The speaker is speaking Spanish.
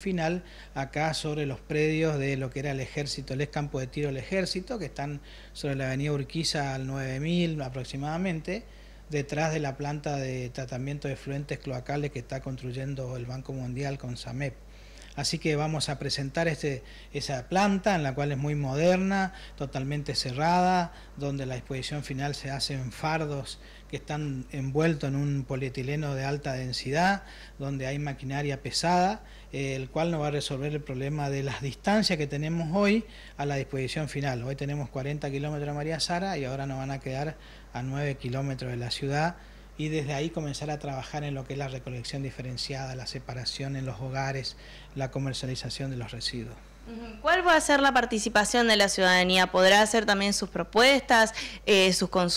final acá sobre los predios de lo que era el ejército, el ex campo de tiro del ejército, que están sobre la avenida Urquiza al 9000 aproximadamente, detrás de la planta de tratamiento de fluentes cloacales que está construyendo el Banco Mundial con SAMEP. Así que vamos a presentar este, esa planta en la cual es muy moderna, totalmente cerrada, donde la exposición final se hace en fardos que están envueltos en un polietileno de alta densidad, donde hay maquinaria pesada, eh, el cual nos va a resolver el problema de las distancias que tenemos hoy a la disposición final. Hoy tenemos 40 kilómetros a María Sara y ahora nos van a quedar a 9 kilómetros de la ciudad y desde ahí comenzar a trabajar en lo que es la recolección diferenciada, la separación en los hogares, la comercialización de los residuos. ¿Cuál va a ser la participación de la ciudadanía? ¿Podrá hacer también sus propuestas, eh, sus consultas?